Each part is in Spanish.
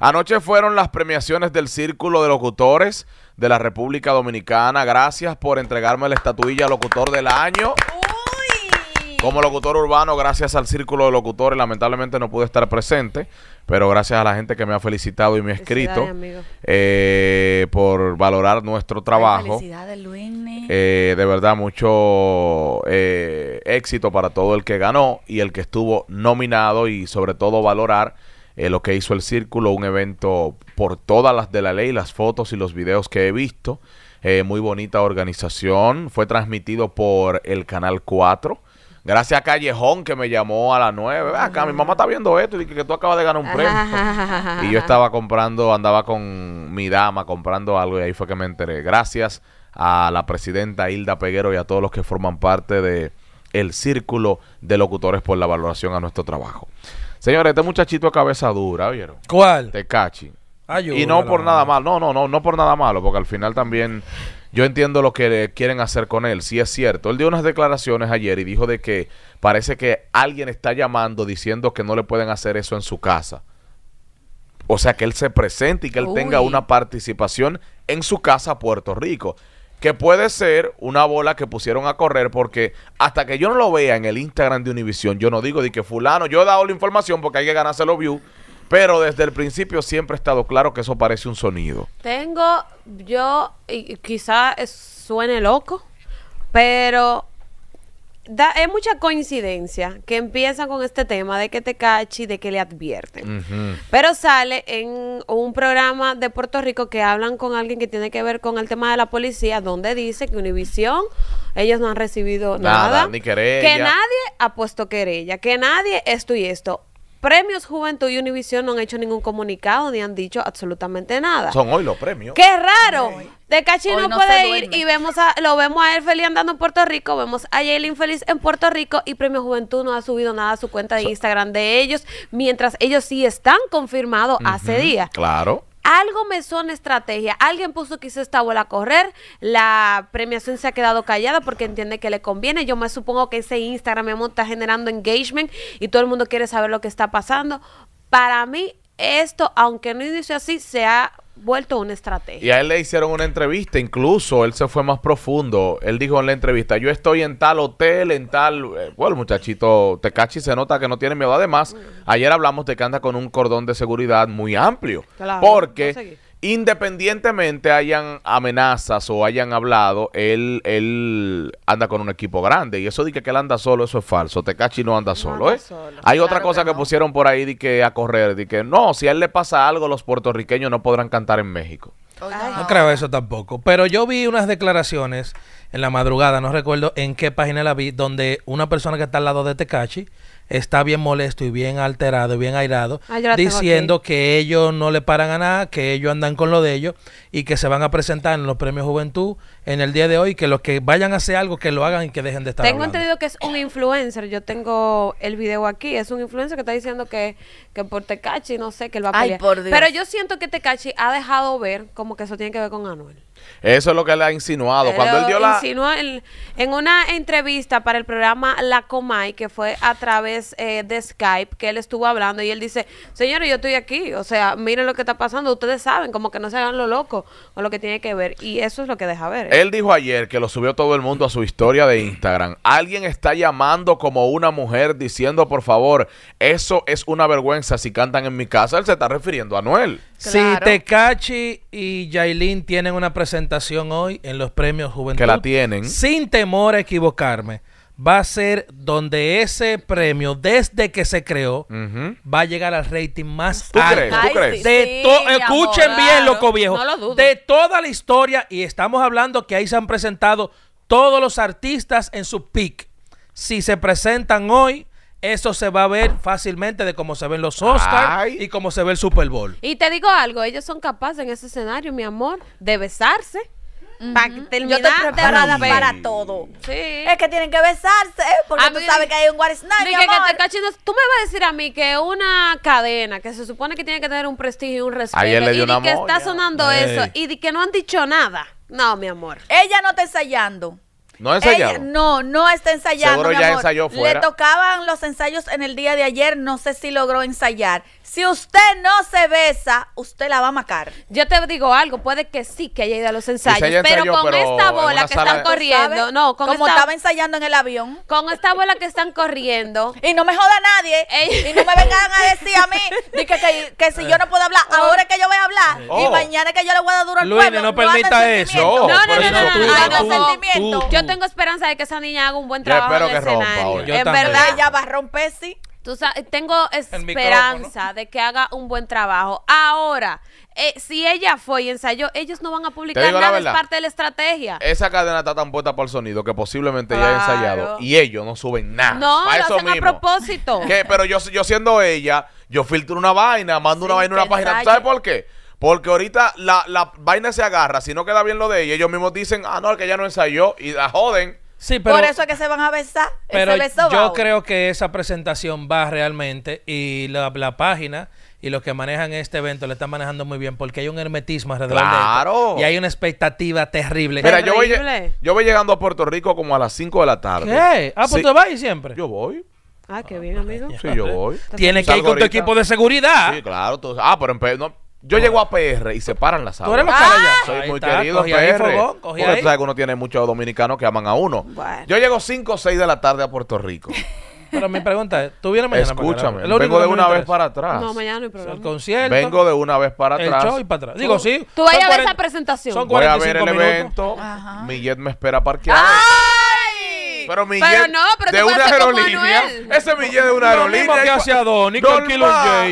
Anoche fueron las premiaciones del Círculo de Locutores de la República Dominicana. Gracias por entregarme la estatuilla Locutor del Año. Como locutor urbano, gracias al Círculo de Locutores, lamentablemente no pude estar presente, pero gracias a la gente que me ha felicitado y me ha escrito eh, por valorar nuestro trabajo. Felicidades, Luis. Eh, de verdad, mucho eh, éxito para todo el que ganó y el que estuvo nominado y sobre todo valorar eh, lo que hizo el círculo, un evento por todas las de la ley, las fotos y los videos que he visto. Eh, muy bonita organización. Fue transmitido por el Canal 4. Gracias a Callejón que me llamó a las 9. Acá, mi mamá está viendo esto y dice que tú acabas de ganar un premio. y yo estaba comprando, andaba con mi dama comprando algo y ahí fue que me enteré. Gracias a la presidenta Hilda Peguero y a todos los que forman parte de el círculo de locutores por la valoración a nuestro trabajo. Señores, este muchachito a cabeza dura, ¿vieron? ¿Cuál? Te cachi ah, Y no por nada malo, no, no, no, no por nada malo, porque al final también yo entiendo lo que quieren hacer con él, sí es cierto. Él dio unas declaraciones ayer y dijo de que parece que alguien está llamando diciendo que no le pueden hacer eso en su casa. O sea, que él se presente y que él tenga una participación en su casa Puerto Rico que puede ser una bola que pusieron a correr porque hasta que yo no lo vea en el Instagram de Univision, yo no digo de que fulano, yo he dado la información porque hay que ganarse los views, pero desde el principio siempre he estado claro que eso parece un sonido. Tengo, yo, y quizá suene loco, pero da, es mucha coincidencia que empiezan con este tema de que te cachi, de que le advierten. Pero sale en un programa de Puerto Rico que hablan con alguien que tiene que ver con el tema de la policía, donde dice que Univisión, ellos no han recibido nada, nada ni que nadie ha puesto querella, que nadie esto y esto. Premios Juventud y Univision no han hecho ningún comunicado ni han dicho absolutamente nada. Son hoy los premios. ¡Qué raro! De Cachino no puede ir y vemos a, lo vemos a él feliz andando en Puerto Rico, vemos a Jalen feliz en Puerto Rico y Premio Juventud no ha subido nada a su cuenta de Instagram de ellos, mientras ellos sí están confirmados hace días. Claro. Algo me son estrategia. Alguien puso que hizo esta bola a correr. La premiación se ha quedado callada porque entiende que le conviene. Yo me supongo que ese Instagram está generando engagement y todo el mundo quiere saber lo que está pasando. Para mí, esto, aunque no dice así, se ha vuelto una estrategia. Y a él le hicieron una entrevista, incluso él se fue más profundo. Él dijo en la entrevista, yo estoy en tal hotel, en tal... Eh, bueno, muchachito, te y se nota que no tiene miedo. Además, ayer hablamos de que anda con un cordón de seguridad muy amplio. porque Independientemente hayan amenazas o hayan hablado, él, él anda con un equipo grande. Y eso de que él anda solo, eso es falso. Tecachi no anda ¿eh? solo. Hay otra cosa que, pusieron por ahí de que a correr, de que no, si a él le pasa algo, los puertorriqueños no podrán cantar en México. no. no creo eso tampoco. Pero yo vi unas declaraciones en la madrugada, no recuerdo en qué página la vi, donde una persona que está al lado de Tecachi está bien molesto y bien alterado y bien airado, ah, diciendo que ellos no le paran a nada, que ellos andan con lo de ellos y que se van a presentar en los premios Juventud en el día de hoy, que los que vayan a hacer algo, que lo hagan y que dejen de estar. Tengo entendido que es un influencer, yo tengo el video aquí, es un influencer que está diciendo que, que por Tecachi, no sé, que lo va a pelear. Pero yo siento que Tecachi ha dejado ver como que eso tiene que ver con Anuel. Eso es lo que le ha insinuado. Cuando él dio la. Insinuó en, una entrevista para el programa La Comay, que fue a través eh, de Skype, que él estuvo hablando y él dice: Señores, yo estoy aquí. O sea, miren lo que está pasando. Ustedes saben, como que no se hagan lo loco con lo que tiene que ver. Y eso es lo que deja ver. Él dijo ayer que lo subió todo el mundo a su historia de Instagram. Alguien está llamando como una mujer diciendo: Por favor, eso es una vergüenza si cantan en mi casa. Él se está refiriendo a Noel. Si Tecachi y Yailin tienen una presentación presentación hoy en los premios Juventud. Que la tienen. Sin temor a equivocarme. Va a ser donde ese premio, desde que se creó, va a llegar al rating más alto. escuchen bien, loco viejo. De toda la historia, y estamos hablando que ahí se han presentado todos los artistas en su pick. Si se presentan hoy, eso se va a ver fácilmente de cómo se ven los Oscars y cómo se ve el Super Bowl. Y te digo algo, ellos son capaces en ese escenario, mi amor, de besarse. Para Yo estoy preparada para todo. Sí. Es que tienen que besarse, eh, porque tú sabes que hay un mi que Tú me vas a decir a mí que una cadena que se supone que tiene que tener un prestigio y un respeto y que está sonando eso y que no han dicho nada. No, mi amor. Ella no está ensayando. No ensayado. no, no está ensayando. amor. ensayó Le tocaban los ensayos en el día de ayer, no sé si logró ensayar. Si usted no se besa, usted la va a macar. Yo te digo algo, puede que sí que haya ido a los ensayos, pero con esta bola que están corriendo, no, como estaba ensayando en el avión, con esta bola que están corriendo y no me joda nadie y no me vengan a decir a mí que, que, si yo no puedo hablar, oh. ahora que yo voy a hablar y oh. mañana que yo le voy a dar duro al Luis, pueblo, no, no permita oh, eso. no, no, no, no, no, no, no, Yo tengo esperanza de que esa niña haga un buen trabajo en el no, no, no, no, en verdad ella va a romper no, o sabes, tengo esperanza de que haga un buen trabajo. Ahora, eh, si ella fue y ensayó, ellos no van a publicar nada, es parte de la estrategia. Esa cadena está tan puesta por el sonido que posiblemente ya ella haya ensayado y ellos no suben nada. No, hacen a propósito. ¿Qué? Pero yo, yo siendo ella, yo filtro una vaina, mando una vaina en una página. sabes por qué? Porque ahorita la, la vaina se agarra, si no queda bien lo de ella, ellos mismos dicen, ah, no, el que ya no ensayó y la joden. Por eso es que se van a besar. Pero yo creo que esa presentación va realmente y la, página y los que manejan este evento le están manejando muy bien porque hay un hermetismo alrededor claro. de Y hay una expectativa terrible. Mira, Yo, voy, yo voy, llegando a Puerto Rico como a las 5 de la tarde. ¿Qué? ¿Ah, pues sí. vas siempre? Yo voy. Ah, qué bien, amigo. Sí, yo voy. Tienes que ir con tu equipo de seguridad. Sí, claro. ah, pero en no, yo llego a PR y se paran las aguas. ¿Tú eres Soy muy querido en PR. porque tú sabes que uno tiene muchos dominicanos que aman a uno. Bueno. Yo llego 5 o 6 de la tarde a Puerto Rico. Pero mi pregunta es, ¿tú vienes mañana? Escúchame, vengo de una vez para atrás. No, mañana no hay problema El concierto, vengo de una vez para el show y para atrás. Digo, sí. Tú vayas a ver esa presentación. son Voy a ver el minutos. evento. Mi jet me espera parqueado. ¡Ah! Pero mi pero no, de una aerolínea. Ese Miguel de una aerolínea. No, no, ah,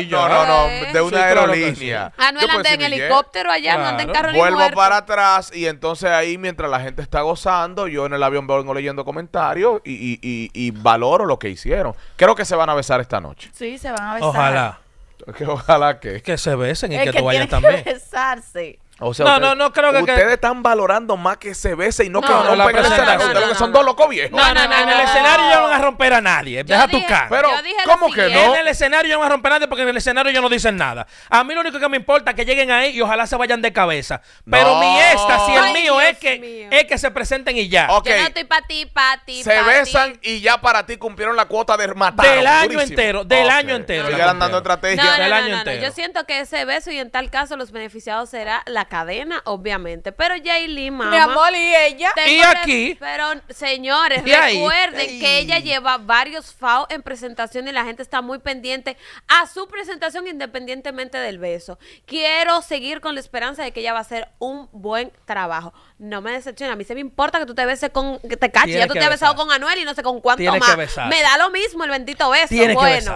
no. De una aerolínea. no en helicóptero allá, no anda en carro Vuelvo para atrás y entonces ahí mientras la gente está gozando, yo en el avión vengo leyendo comentarios y, valoro lo que hicieron. Creo que se van a besar esta noche. Sí, se van a besar. Ojalá. Que ojalá que. Que se besen y que, tú vayas también. Que besarse no, no, no creo que. Ustedes están valorando más que se besen y no, que rompen no, el escenario. son dos locos viejos. No, no, no. En el escenario yo no van a romper a nadie. Deja tu cara. Pero, ¿cómo que no? En el escenario yo no van a romper a nadie porque en el escenario yo no dicen nada. A mí lo único que me importa es que lleguen ahí y ojalá se vayan de cabeza. Pero mi esta si el mío, es que, es que se presenten y ya. Yo no estoy para ti, para ti. Se besan y ya para ti cumplieron la cuota de matar. Del año entero, del año entero. estrategia. Del año entero. Yo siento que ese beso y en tal caso los beneficiados será la cadena, obviamente. Pero Jay Lima Mi amor, y ella. Y aquí. Pero, señores, recuerden que ella lleva varios FAO en presentación y la gente está muy pendiente a su presentación independientemente del beso. Quiero seguir con la esperanza de que ella va a hacer un buen trabajo. No me decepciona. A mí se me importa que tú te beses con. que te caches. Ya tú te has besado con Anuel y no sé con cuánto más. Me da lo mismo el bendito beso.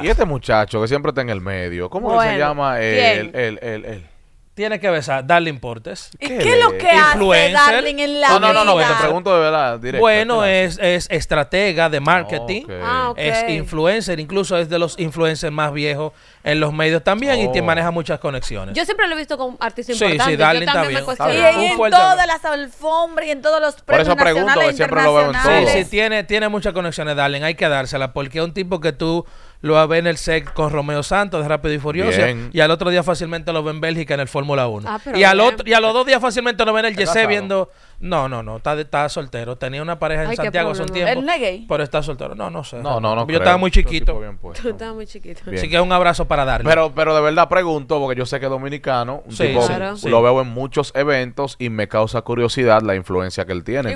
Y este muchacho que siempre está en el medio. ¿Cómo se llama? Eh, el, el tiene que besar Darling Portes. ¿Y qué, es lo que hace Darling en la No, no, no, no, te pregunto de verdad, directo. Bueno, es, es estratega de marketing, ah, es influencer, incluso es de los influencers más viejos en los medios también y te oh. maneja muchas conexiones. Yo siempre lo he visto con artistas importante importantes. Sí, sí, Darling también. y, y en todas las alfombras y en todos los precios Por eso pregunto, siempre lo veo en todos. Sí, sí, tiene, tiene muchas conexiones Darling, hay que dársela, porque es un tipo que tú lo ver en el SEC con Romeo Santos de Rápido y Furioso. Y al otro día fácilmente lo ve en Bélgica en el Fórmula 1. Ah, y, al otro, y a los dos días fácilmente lo ve en el GC viendo no, no, no. Está, está soltero. Tenía una pareja en Santiago hace un tiempo. Pero está soltero. No, no sé. No, no, no. Yo estaba muy chiquito. Tú estabas muy chiquito. Así que un abrazo para darle. Pero, pero de verdad pregunto, porque yo sé que es dominicano, sí, lo veo en muchos eventos y me causa curiosidad la influencia que él tiene.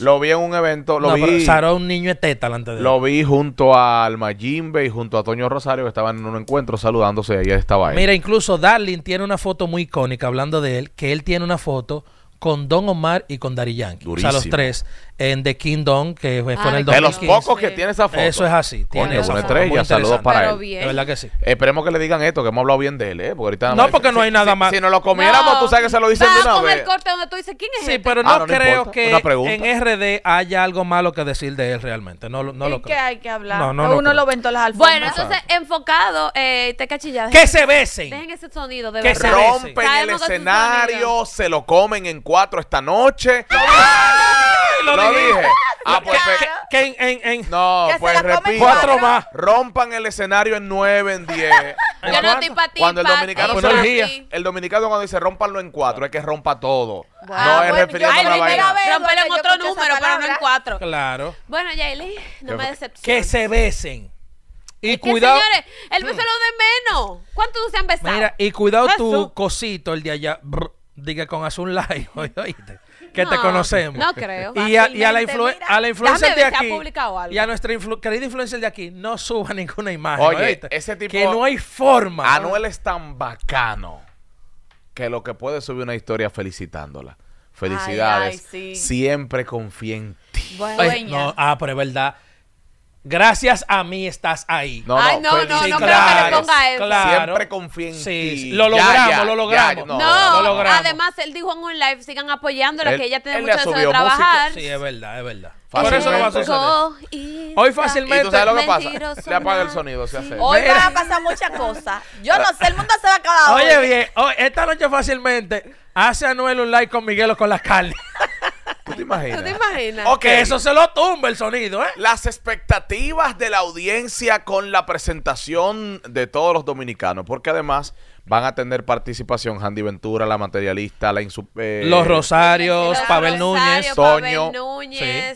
Lo vi en un evento. Lo vi, un niño eteta delante de él. Lo vi junto a Alma Jimbe y junto a Toño Rosario, que estaban en un encuentro saludándose. Y ella estaba ahí. Mira, incluso Darling tiene una foto muy icónica hablando de él, que él tiene una foto con Don Omar y con Dari Yankee. O sea, los tres en The Kingdom, que fue en el 2015. Ah, de los pocos que tiene esa foto. Eso es así. tiene esa una estrella, saludos para él. Bien. De verdad que sí. Esperemos que le digan esto, que hemos hablado bien de él, ¿eh? Porque ahorita no, porque no hay nada más. Si, nos lo comiéramos, tú sabes que se lo dicen de una vez. el corte donde tú dices quién es Sí, este? pero ah, no, creo que en RD haya algo malo que decir de él realmente. No, no lo creo. que hay que hablar. Uno lo ventó las alfombras. Bueno, entonces, enfocado, eh, te cachillas. Que se besen. Dejen ese sonido, de Que Que rompen el escenario, se lo comen en cuatro esta noche lo, dije. Ah, pues, pues en, No, pues repito. Cuatro más. Rompan el escenario en nueve, en diez. Yo no estoy para Cuando el dominicano, el dominicano cuando dice rompanlo en cuatro, es que rompa todo. No es referido a la vaina. en otro número, pero no en cuatro. Claro. Bueno, Yaeli, no me decepciones. Que se besen. Y cuidado. señores, el beso mm. lo de menos. ¿Cuántos se han besado? Mira, y cuidado tu cosito, el de allá. diga con azul live, oíste que te conocemos. No creo. Y a, la, influencia. influencer de aquí. Y a nuestra querida influencer de aquí no suba ninguna imagen. Oye, ese tipo. Que no hay forma. Anuel es tan bacano que lo que puede subir una historia felicitándola. Felicidades. Siempre confía en ti. Bueno, ah, pero es verdad. Gracias a mí estás ahí. No, no, Ay, no, no, no creo que le ponga eso. Siempre confía en sí, Lo logramos, lo logramos. no, lo Además, él dijo en un live, sigan apoyándola, que ella tiene mucho deseo de trabajar. Sí, es verdad, es verdad. Por eso no va a suceder. Hoy fácilmente. ¿Y lo pasa? Le apaga el sonido, se hace. Hoy va a pasar muchas cosas. Yo no sé, el mundo se va a acabar Oye, bien, hoy, esta noche fácilmente hace Anuel un live con Miguel o con las carnes te que eso se lo tumba el sonido, ¿eh? Las expectativas de la audiencia con la presentación de todos los dominicanos, porque además van a tener participación Handy Ventura, la materialista, la eh, Los Rosarios, Pavel Núñez, Toño.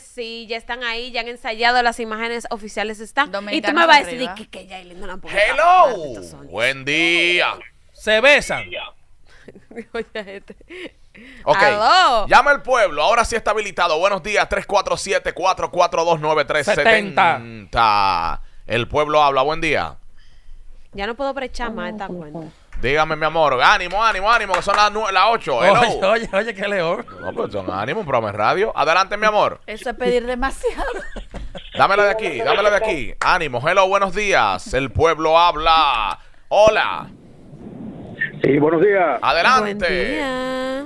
sí. ya están ahí, ya han ensayado, las imágenes oficiales están. y tú me vas a decir que, que ya lindo la Hello, buen día. Se besan. Este, Ok. Llama al pueblo. Ahora sí está habilitado. Buenos días. 347-442-9370. El pueblo habla. Buen día. Ya no puedo prechar más esta cuenta. Dígame, mi amor. Ánimo, ánimo, ánimo. Que son las 8. Oye, oye, oye, qué león. No, pues son ánimo, un programa radio. Adelante, mi amor. Eso es pedir demasiado. Dámela de aquí, dámela de aquí. Ánimo. Hello, buenos días. El pueblo habla. Hola. Sí, buenos días. Adelante.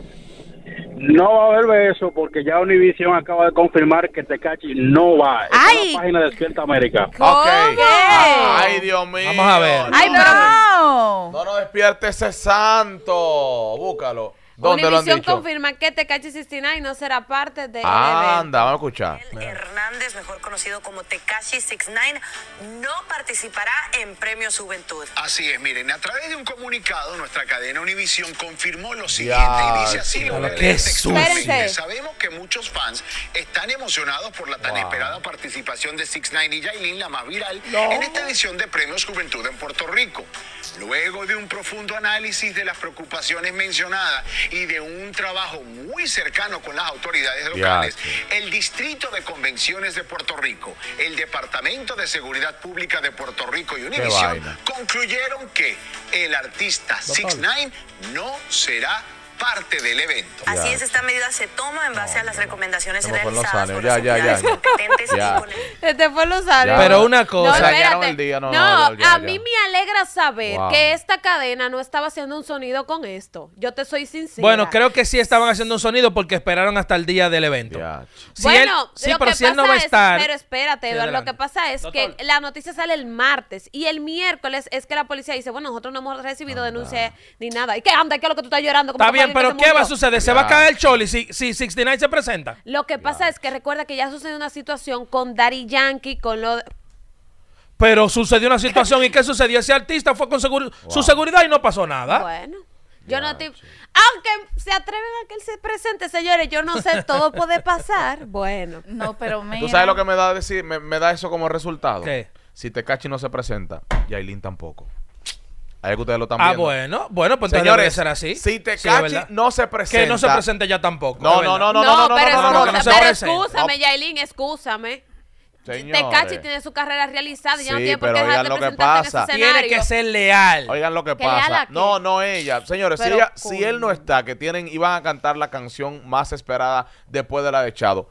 No va a haber eso porque ya Univision acaba de confirmar que Tecachi no va. a en la página de Despierta América. ¡Ay, Dios mío! Vamos a ver. ¡Ay, no! No, no despierte ese santo. Búscalo. La confirma que Tecachi 69 no será parte de. Ah, anda, vamos a escuchar. Hernández, mejor conocido como Tecachi 69, no participará en Premios Juventud. Así es, miren, a través de un comunicado, nuestra cadena Univisión confirmó lo siguiente y dice así: lo que Sabemos que muchos fans están emocionados por la tan esperada participación de 69 y Yailin, la más viral, en esta edición de Premios Juventud en Puerto Rico. Luego de un profundo análisis de las preocupaciones mencionadas y de un trabajo muy cercano con las autoridades locales, el Distrito de Convenciones de Puerto Rico, el Departamento de Seguridad Pública de Puerto Rico y Univision concluyeron que el artista 6 no será parte del evento. Así es, esta medida se toma en base a las recomendaciones no, realizadas por ya, ya, ya. Este fue los Pero una cosa, no, el día. No, a mí me alegra saber que esta cadena no estaba haciendo un sonido con esto. Yo te soy sincera. Bueno, creo que sí estaban haciendo un sonido porque esperaron hasta el día del evento. bueno, sí, pero si pero espérate, lo que pasa es que la noticia sale el martes y el miércoles es que la policía dice, bueno, nosotros no hemos recibido denuncia ni nada. ¿Y qué anda? ¿Qué es lo que tú estás llorando? Como pero ¿qué va a suceder? ¿Se va a caer el Choli si, si 69 se presenta? Lo que pasa es que recuerda que ya sucedió una situación con Daddy Yankee, con lo... Pero sucedió una situación y ¿qué sucedió? Ese artista fue con su seguridad y no pasó nada. Bueno. Yo no Aunque se atreven a que él se presente, señores, yo no sé, todo puede pasar. Bueno. No, pero mira. ¿Tú sabes lo que me da decir? Me, da eso como resultado. ¿Qué? Si Tecachi no se presenta, Yailin tampoco. Ahí que ustedes lo están ah, bueno, bueno, pues señores debe ser así. Si te sí, no se presenta. Que no se presente ya tampoco. No, no, no, no, no, no, no, pero no, no, no, no, presente. excúsame, Yailin, excúsame. Señores. cachi tiene su carrera realizada y sí, ya no tiene por qué dejar de lo que pasa. tiene que ser leal. Oigan lo que, pasa. No, no ella. Señores, si, si él no está, que tienen, iban a cantar la canción más esperada después de la de Chado.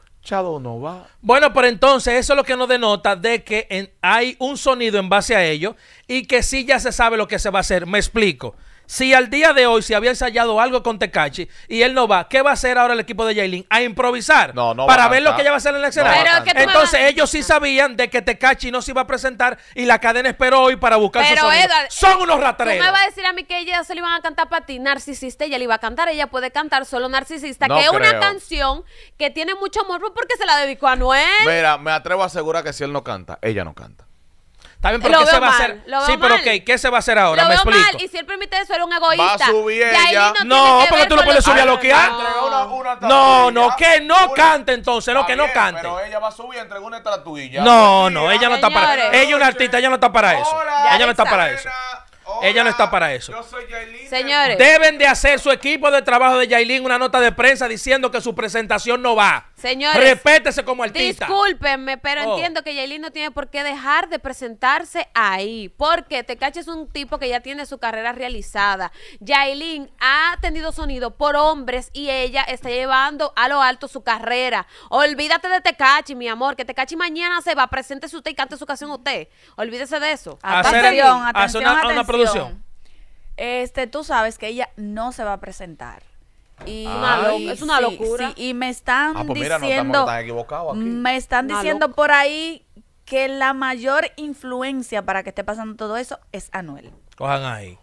Bueno, pero entonces eso es lo que nos denota de que hay un sonido en base a ello y que sí ya se sabe lo que se va a hacer. Me explico. Si al día de hoy se había ensayado algo con Tecachi y él no va, ¿qué va a hacer ahora el equipo de Jailin? A improvisar no, para ver lo que ella va a hacer en el escenario. Entonces ellos sí sabían de que Tecachi no se iba a presentar y la cadena esperó hoy para buscar Pero su Son unos No me va a decir a mí que ella se le iban a cantar para ti, narcisista, ella le iba a cantar, ella puede cantar solo narcisista, que es una canción que tiene mucho amor porque se la dedicó a Noel. Mira, me atrevo a asegurar que si él no canta, ella no canta lo ¿qué se va mal, a hacer? sí, pero okay ¿qué se va a hacer ahora? Me explico. y si él permite eso, era un egoísta. Va a subir No, porque tú no puedes subir a lo que hay. No, no, que no cante entonces, no, que no cante. Pero ella va a subir, entre una estatuilla. No, pues no, ella no está para eso Ella es una artista, ella no está para eso. Ella no está para eso. Ella no está para eso. Yo soy Señores. Deben de hacer su equipo de trabajo de Yailin una nota de prensa diciendo que su presentación no va. Señores, respétese como artista. Discúlpenme, pero oh. entiendo que Yailin no tiene por qué dejar de presentarse ahí, porque Tecachi es un tipo que ya tiene su carrera realizada. Yailin ha tenido sonido por hombres y ella está llevando a lo alto su carrera. Olvídate de Tecachi, mi amor, que Tecachi mañana se va, a usted y cante su canción usted. Olvídese de eso. Atención, atención, atención, producción. Este, tú sabes que ella no se va a presentar es una locura. y me están ah, pues diciendo, aquí. me están diciendo por ahí que la mayor influencia para que esté pasando todo eso es Anuel. Cojan ahí.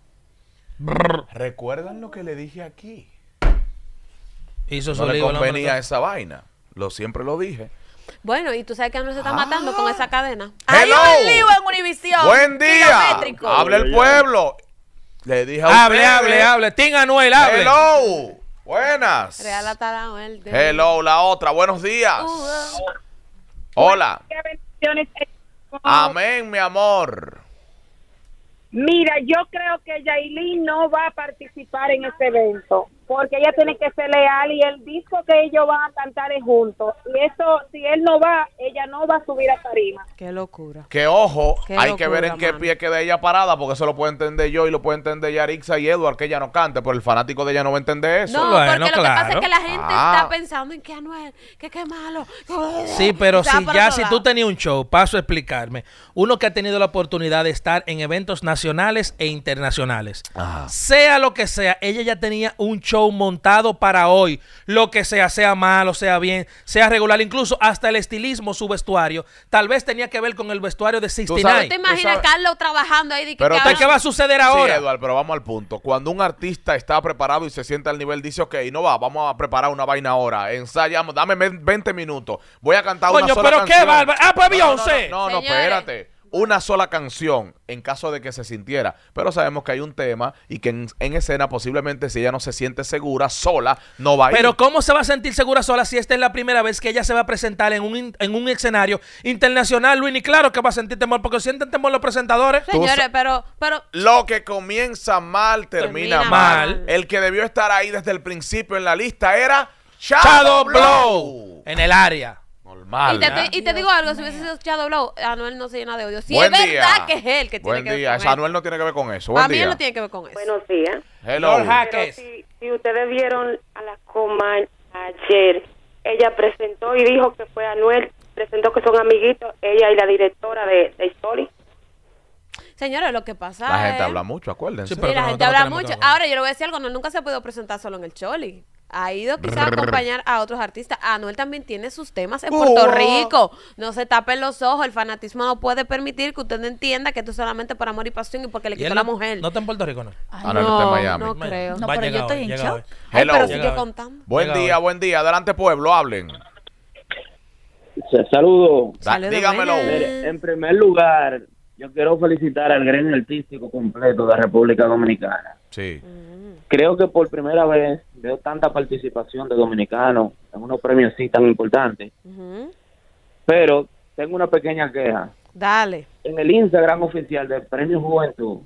¿Recuerdan lo que le dije aquí? Hizo no le convenía esa vaina. Lo siempre lo dije. Bueno, y tú sabes que Anuel se está ah. matando con esa cadena. ¡Hello! en ¡Buen día! ¡Hable el pueblo. Le dije a Hable, hable, hable. Ting Anuel, hable. ¡Hello! Buenas. Real la Hello, la otra. Buenos días. Uh, uh. Hola. Amén, mi amor. Mira, yo creo que Yailin no va a participar en este evento porque ella tiene que ser leal y el disco que ellos van a cantar es juntos. Y eso, si él no va, ella no va a subir a tarima. Qué locura. Que ojo, hay que ver en qué pie queda ella parada, porque eso lo puede entender yo y lo puede entender Yarixa y Edward, que ella no cante, pero el fanático de ella no va a entender eso. No, porque lo que pasa es que la gente ah. está pensando en que Anuel, que qué malo. Sí, pero si ya, si tú tenías un show, paso a explicarme. Uno que ha tenido la oportunidad de estar en eventos nacionales e internacionales. Sea lo que sea, ella ya tenía un show montado para hoy. Lo que sea, sea malo, sea bien, sea regular. Incluso hasta el estilismo, su vestuario. Tal vez tenía que ver con el vestuario de 69. ¿Tú te imaginas Carlos trabajando ahí? pero ¿Qué va a suceder ahora? Eduardo, pero vamos al punto. Cuando un artista está preparado y se sienta al nivel, dice, ok, no va, vamos a preparar una vaina ahora. Ensayamos, dame 20 minutos. Voy a cantar una pero qué bárbaro. Ah, pues Beyoncé. no, no espérate una sola canción en caso de que se sintiera. Pero sabemos que hay un tema y que en, escena posiblemente si ella no se siente segura sola, no va a ir. Pero ¿cómo se va a sentir segura sola si esta es la primera vez que ella se va a presentar en un, escenario internacional, Luis? Y claro que va a sentir temor porque sienten temor los presentadores. Señores, pero, pero... Lo que comienza mal termina, mal. El que debió estar ahí desde el principio en la lista era Shadow, Blow. En el área y ¿eh? te, y te digo algo, si hubiese escuchado Blow, Anuel no se llena de odio. Si es verdad que es él que tiene que ver con eso. Anuel no tiene que ver con eso. Buen A mí él no tiene que ver con eso. Buenos días. Hello. Hackers. si, si ustedes vieron a la coma ayer, ella presentó y dijo que fue Anuel, presentó que son amiguitos, ella y la directora de, de Story. Señores, lo que pasa La gente habla mucho, acuérdense. Sí, la gente habla mucho. Ahora, yo le voy a decir algo, no, nunca se ha podido presentar solo en el Choli ha ido quizás a acompañar a otros artistas. Anuel también tiene sus temas en uh. Puerto Rico. No se tapen los ojos. El fanatismo no puede permitir que usted no entienda que esto es solamente por amor y pasión y porque le quitó a la mujer. No está en Puerto Rico, no. no, No creo. pero yo estoy en pero Buen día, buen día. Adelante, pueblo. Hablen. Saludo. Dígamelo. en primer lugar, yo quiero felicitar al gran artístico completo de la República Dominicana Sí. Creo que por primera vez veo tanta participación de dominicanos en unos premios así tan importantes. Pero tengo una pequeña queja. Dale. En el Instagram oficial del Premio Juventud,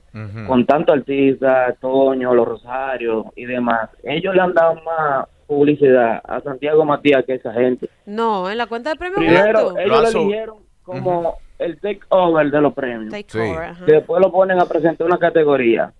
con tanto artista, Toño, Los Rosarios y demás, ellos le han dado más publicidad a Santiago Matías que a esa gente. No, en la cuenta del Premio Juventud. ellos lo, eligieron como el take el de los premios. que sí. Después lo ponen a presentar una categoría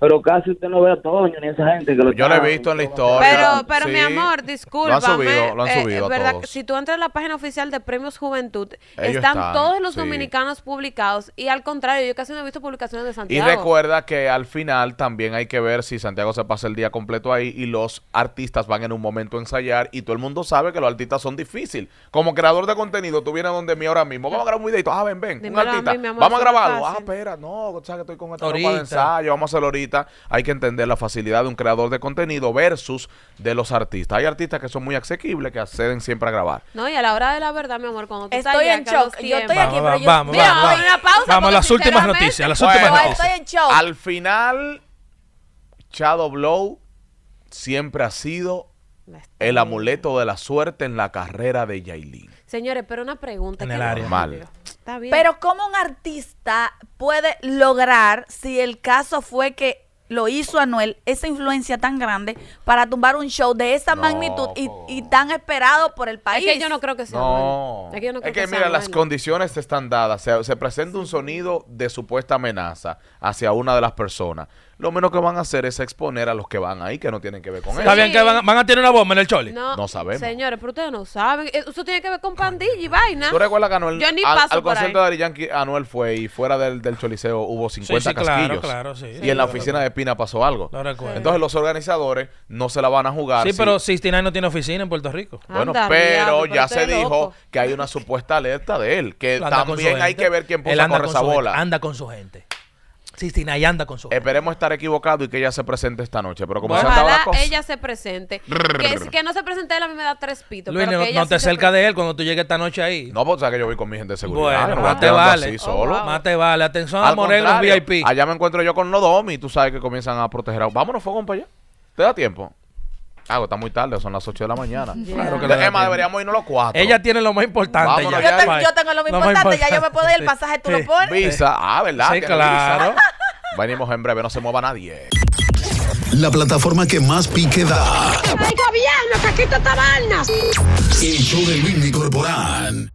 pero casi usted no ve a Toño ni a esa gente que lo Yo lo he visto en la historia. Pero, mi amor, disculpa. Lo han subido, lo han eh, subido. si tú entras a la página oficial de Premios Juventud, están, todos los dominicanos publicados. Y al contrario, yo casi no he visto publicaciones de Santiago. Y recuerda que al final también hay que ver si Santiago se pasa el día completo ahí y los artistas van en un momento a ensayar. Y todo el mundo sabe que los artistas son difíciles. Como creador de contenido, tú vienes donde mí ahora mismo. Vamos a grabar un videito. Ah, ven, ven. Vamos a grabarlo. Ah, espera, no, o que estoy con esta ropa de ensayo vamos a hacerlo ahorita, hay que entender la facilidad de un creador de contenido versus de los artistas. Hay artistas que son muy asequibles, que acceden siempre a grabar. No, y a la hora de la verdad, mi amor, cuando tú estoy en shock, yo estoy aquí, vamos, vamos, vamos, vamos a las últimas noticias, Estoy en shock. Al final Shadow Blow siempre ha sido el amuleto de la suerte en la carrera de Yailin. Señores, pero una pregunta el área. Pero ¿cómo un artista puede lograr, si el caso fue que lo hizo Anuel, esa influencia tan grande para tumbar un show de esa magnitud y, tan esperado por el país. Es que yo no creo que sea. Es que, mira, las condiciones están dadas. se presenta un sonido de supuesta amenaza hacia una de las personas lo menos que van a hacer es exponer a los que van ahí que no tienen que ver con eso. ¿Sabían que van, a tener una bomba en el Choli? No, sabemos. Señores, pero ustedes no saben. Eh, eso tiene que ver con pandilla y vaina. ¿Tú recuerdas que Anuel, Yo ni al, al concierto de Ari Anuel fue y fuera del, del choliseo hubo 50 sí, sí, casquillos. Claro, claro, sí. Y en la oficina de Pina pasó algo. recuerdo. Entonces los organizadores no se la van a jugar. Sí, pero 69 no tiene oficina en Puerto Rico. Bueno, pero ya se dijo que hay una supuesta alerta de él, que también hay que ver quién puso a correr esa bola. Anda con su gente sí, anda con su. Esperemos estar equivocado y que ella se presente esta noche. Pero como se dado ella se presente. que, que, no se presente él a mí me da tres pitos. Luis, no, te acerca de él cuando tú llegues esta noche ahí. No, porque que yo voy con mi gente de seguridad. más te vale. Así, Más te vale. Atención a Morelos VIP. Allá me encuentro yo con Nodomi. Tú sabes que comienzan a proteger a. Vámonos, fogón para allá. ¿Te da tiempo? Ah, pues está muy tarde, son las 8 de la mañana. Claro que deberíamos irnos a los cuatro. Ella tiene lo más importante. Yo, tengo, lo más, importante, ya yo me puedo ir, el pasaje tú lo pones. Visa, ah, ¿verdad? Sí, claro. Venimos en breve, no se mueva nadie. La plataforma que más pique da. ¡Qué gobierno, no caquita El show de Luis Corporal.